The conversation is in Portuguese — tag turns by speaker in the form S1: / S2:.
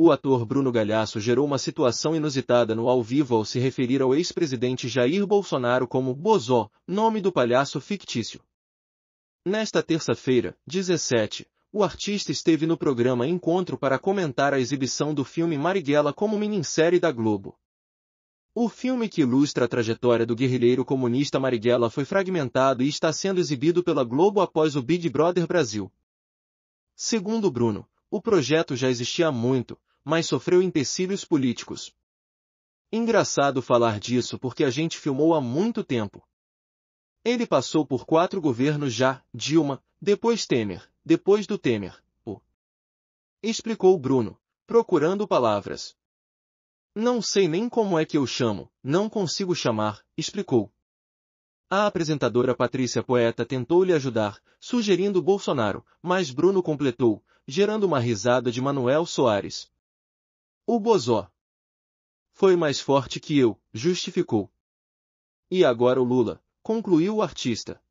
S1: O ator Bruno Galhaço gerou uma situação inusitada no ao vivo ao se referir ao ex-presidente Jair Bolsonaro como Bozó, nome do palhaço fictício. Nesta terça-feira, 17, o artista esteve no programa Encontro para comentar a exibição do filme Marighella como minissérie da Globo. O filme que ilustra a trajetória do guerrilheiro comunista Marighella foi fragmentado e está sendo exibido pela Globo após o Big Brother Brasil. Segundo Bruno, o projeto já existia há muito, mas sofreu empecilhos políticos. Engraçado falar disso porque a gente filmou há muito tempo. Ele passou por quatro governos já, Dilma, depois Temer, depois do Temer, o. Explicou Bruno, procurando palavras. Não sei nem como é que eu chamo, não consigo chamar, explicou. A apresentadora Patrícia Poeta tentou lhe ajudar, sugerindo Bolsonaro, mas Bruno completou, gerando uma risada de Manuel Soares. O Bozó. Foi mais forte que eu, justificou.
S2: E agora o Lula, concluiu o artista,